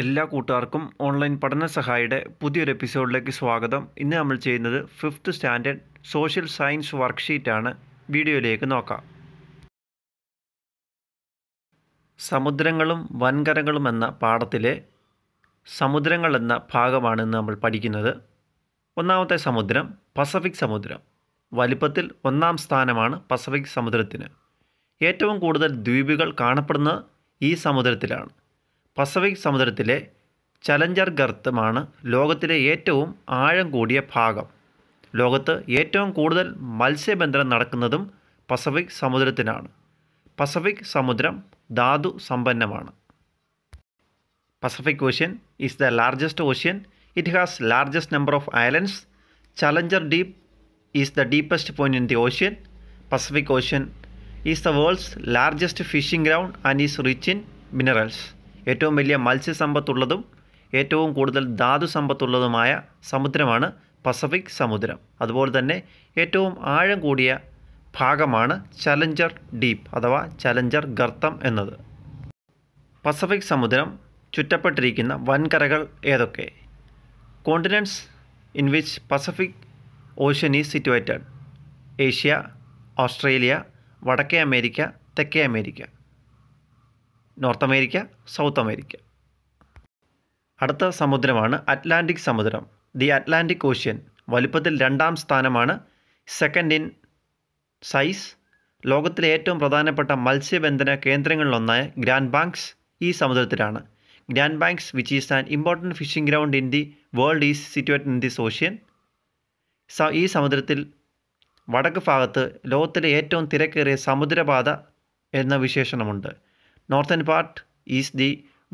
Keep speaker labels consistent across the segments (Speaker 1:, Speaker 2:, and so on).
Speaker 1: എല്ലാ കൂട്ടുകാർക്കും ഓൺലൈൻ പഠന സഹായിയുടെ പുതിയൊരു എപ്പിസോഡിലേക്ക് സ്വാഗതം ഇന്ന് നമ്മൾ ചെയ്യുന്നത് ഫിഫ്ത്ത് സ്റ്റാൻഡേർഡ് സോഷ്യൽ സയൻസ് വർക്ക്ഷീറ്റാണ് വീഡിയോയിലേക്ക് നോക്കാം സമുദ്രങ്ങളും വൻകരങ്ങളും എന്ന പാഠത്തിലെ സമുദ്രങ്ങൾ എന്ന ഭാഗമാണ് ഇന്ന് നമ്മൾ പഠിക്കുന്നത് ഒന്നാമത്തെ സമുദ്രം പസഫിക് സമുദ്രം വലിപ്പത്തിൽ ഒന്നാം സ്ഥാനമാണ് പസഫിക് സമുദ്രത്തിന് ഏറ്റവും കൂടുതൽ ദ്വീപുകൾ കാണപ്പെടുന്നത് ഈ സമുദ്രത്തിലാണ് പസഫിക് സമുദ്രത്തിലെ ചലഞ്ചർ ഗർത്തമാണ് ലോകത്തിലെ ഏറ്റവും ആഴം കൂടിയ ഭാഗം ലോകത്ത് ഏറ്റവും കൂടുതൽ മത്സ്യബന്ധനം നടക്കുന്നതും പസഫിക് സമുദ്രത്തിനാണ് പസഫിക് സമുദ്രം ധാതു സമ്പന്നമാണ് Pacific ocean is the largest ocean it has largest number of islands Challenger Deep is the deepest point in the ocean Pacific ocean is the world's largest fishing ground and is rich in minerals ഏറ്റവും വലിയ മത്സ്യസമ്പത്തുള്ളതും ഏറ്റവും കൂടുതൽ ധാതു സമ്പത്തുള്ളതുമായ സമുദ്രമാണ് Pacific സമുദ്രം അതുപോലെ തന്നെ ഏറ്റവും ആഴം കൂടിയ ഭാഗമാണ് ചലഞ്ചർ ഡീപ്പ് അഥവാ ചലഞ്ചർ ഗർത്തം എന്നത് പസഫിക് സമുദ്രം ചുറ്റപ്പെട്ടിരിക്കുന്ന വൻകരകൾ ഏതൊക്കെ continents in which Pacific ocean is situated Asia Australia വടക്കേ അമേരിക്ക തെക്കേ America North America South America അടുത്ത സമുദ്രമാണ് അറ്റ്ലാന്റിക് സമുദ്രം ദി അറ്റ്ലാന്റിക് ഓഷ്യൻ വലുപ്പത്തിൽ രണ്ടാം സ്ഥാനമാണ് സെക്കൻഡ് ഇൻ സൈസ് ലോകത്തിലെ ഏറ്റവും പ്രധാനപ്പെട്ട മത്സ്യബന്ധന കേന്ദ്രങ്ങളിലൊന്നായ ഗ്രാൻഡ് ബാങ്ക്സ് ഈ സമുദ്രത്തിലാണ് Grand Banks which is an important fishing ground in the world is situate in this ocean ഈ സമുദ്രത്തിൽ വടക്ക് ഭാഗത്ത് ലോകത്തിലെ ഏറ്റവും തിരക്കേറിയ സമുദ്രപാത എന്ന വിശേഷണമുണ്ട് northern part is the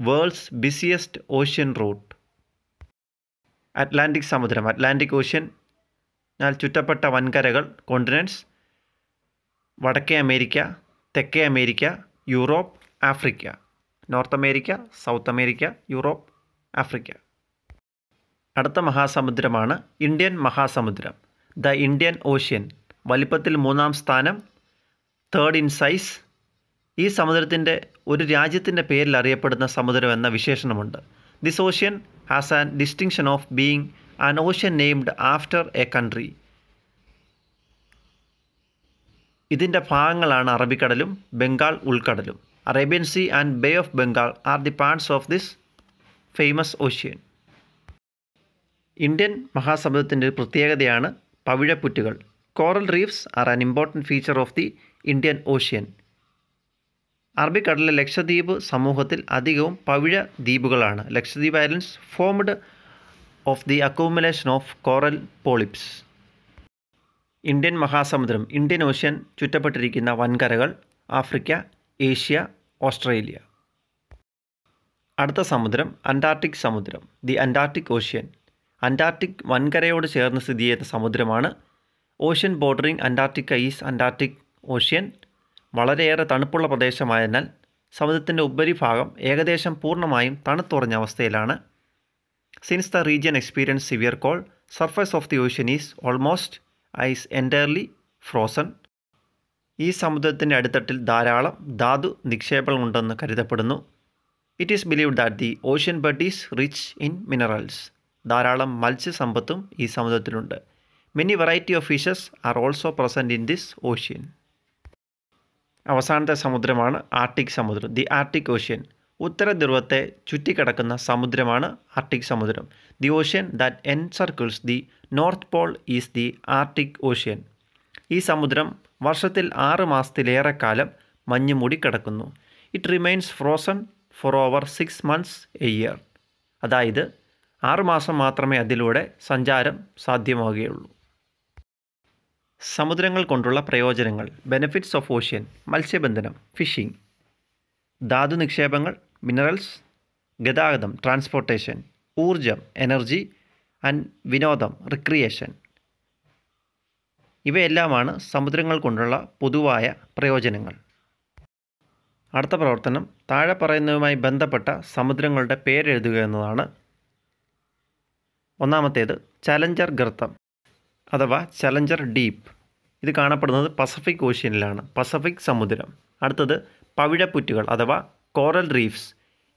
Speaker 1: world's busiest ocean route Atlantic സമുദ്രം അറ്റ്ലാന്റിക് ഓഷ്യൻ എന്നാൽ ചുറ്റപ്പെട്ട വൻകരകൾ കോണ്ടിനൻസ് വടക്കേ അമേരിക്ക തെക്കേ America Europe Africa North America South America Europe Africa അടുത്ത മഹാസമുദ്രമാണ് ഇന്ത്യൻ മഹാസമുദ്രം ദ ഇന്ത്യൻ ഓഷ്യൻ വലിപ്പത്തിൽ മൂന്നാം സ്ഥാനം തേർഡ് ഇൻ സൈസ് ഈ സമുദ്രത്തിൻ്റെ ഒരു രാജ്യത്തിൻ്റെ പേരിൽ അറിയപ്പെടുന്ന സമുദ്രം എന്ന വിശേഷണമുണ്ട് this ocean has an distinction of being an ocean named after a country ഇതിൻ്റെ ഭാഗങ്ങളാണ് അറബിക്കടലും ബംഗാൾ ഉൾക്കടലും Arabian sea and Bay of Bengal are the parts of this famous ocean Indian മഹാസമുദ്രത്തിൻ്റെ ഒരു പ്രത്യേകതയാണ് പവിഴപ്പുറ്റുകൾ coral reefs are an important feature of the Indian ocean അറബിക്കടലിലെ ലക്ഷദ്വീപ് സമൂഹത്തിൽ അധികവും പവിഴ ദ്വീപുകളാണ് Lakshadweep islands formed of the accumulation of coral polyps Indian മഹാസമുദ്രം ഇന്ത്യൻ ഓഷ്യൻ ചുറ്റപ്പെട്ടിരിക്കുന്ന വൻകരകൾ ആഫ്രിക്ക ഏഷ്യ ഓസ്ട്രേലിയ അടുത്ത സമുദ്രം അന്റാർട്ടിക് സമുദ്രം ദി അന്റാർട്ടിക് ഓഷ്യൻ അന്റാർട്ടിക് വൻകരയോട് ചേർന്ന് സ്ഥിതി ചെയ്യുന്ന സമുദ്രമാണ് ocean bordering Antarctica is Antarctic ocean വളരെയേറെ തണുപ്പുള്ള പ്രദേശമായതിനാൽ സമുദ്രത്തിൻ്റെ ഉപരിഭാഗം ഏകദേശം പൂർണ്ണമായും തണുത്തുറഞ്ഞ അവസ്ഥയിലാണ് since the region experience severe cold surface of the ocean is almost ice entirely frozen ഈ സമുദ്രത്തിൻ്റെ അടിത്തട്ടിൽ ധാരാളം ധാതു നിക്ഷേപങ്ങളുണ്ടെന്ന് കരുതപ്പെടുന്നു it is believe that the ocean bed is rich in minerals ധാരാളം മത്സ്യസമ്പത്തും ഈ സമുദ്രത്തിലുണ്ട് many variety of fishes are also present in this ocean അവസാനത്തെ സമുദ്രമാണ് ആർട്ടിക് സമുദ്രം ദി ആർട്ടിക് ഓഷ്യൻ ഉത്തര ധ്രുവത്തെ ചുറ്റിക്കിടക്കുന്ന സമുദ്രമാണ് ആർട്ടിക് സമുദ്രം the ocean that encircles the North Pole is the Arctic ocean ഈ സമുദ്രം വർഷത്തിൽ ആറ് മാസത്തിലേറെ കാലം മഞ്ഞ് മൂടി കിടക്കുന്നു it remains frozen for over six months a year അതായത് ആറുമാസം മാത്രമേ അതിലൂടെ സഞ്ചാരം സാധ്യമാവുകയുള്ളൂ സമുദ്രങ്ങൾ കൊണ്ടുള്ള പ്രയോജനങ്ങൾ ബെനഫിറ്റ്സ് ഓഫ് ഓഷ്യൻ മത്സ്യബന്ധനം ഫിഷിംഗ് ധാതു നിക്ഷേപങ്ങൾ മിനറൽസ് ഗതാഗതം ട്രാൻസ്പോർട്ടേഷൻ ഊർജം എനർജി ആൻഡ് വിനോദം റിക്രിയേഷൻ ഇവയെല്ലാമാണ് സമുദ്രങ്ങൾ കൊണ്ടുള്ള പൊതുവായ പ്രയോജനങ്ങൾ അടുത്ത പ്രവർത്തനം താഴെ പറയുന്നതുമായി ബന്ധപ്പെട്ട സമുദ്രങ്ങളുടെ പേരെഴുതുക എന്നതാണ് ഒന്നാമത്തേത് ചലഞ്ചർ ഗർത്തം അഥവാ ചലഞ്ചർ ഡീപ്പ് ഇത് കാണപ്പെടുന്നത് പസഫിക് ഓഷ്യനിലാണ് പസഫിക് സമുദ്രം അടുത്തത് പവിഴപ്പുറ്റുകൾ അഥവാ കോറൽ റീഫ്സ്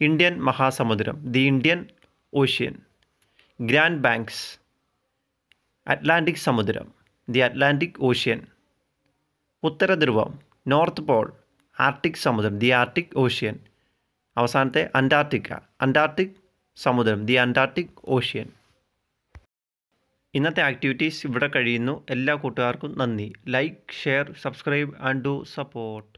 Speaker 1: ഇന്ത്യൻ മഹാസമുദ്രം the Indian ocean Grand Banks Atlantic സമുദ്രം ദി അറ്റ്ലാന്റിക് ഓഷ്യൻ ഉത്തരധ്രുവം നോർത്ത് പോൾ ആർട്ടിക് സമുദ്രം ദി ആർട്ടിക് ഓഷ്യൻ അവസാനത്തെ അന്റാർട്ടിക്ക അന്റാർട്ടിക് സമുദ്രം ദി അന്റാർട്ടിക് ഓഷ്യൻ ഇന്നത്തെ ആക്ടിവിറ്റീസ് ഇവിടെ കഴിയുന്നു എല്ലാ കൂട്ടുകാർക്കും നന്ദി like share subscribe and do support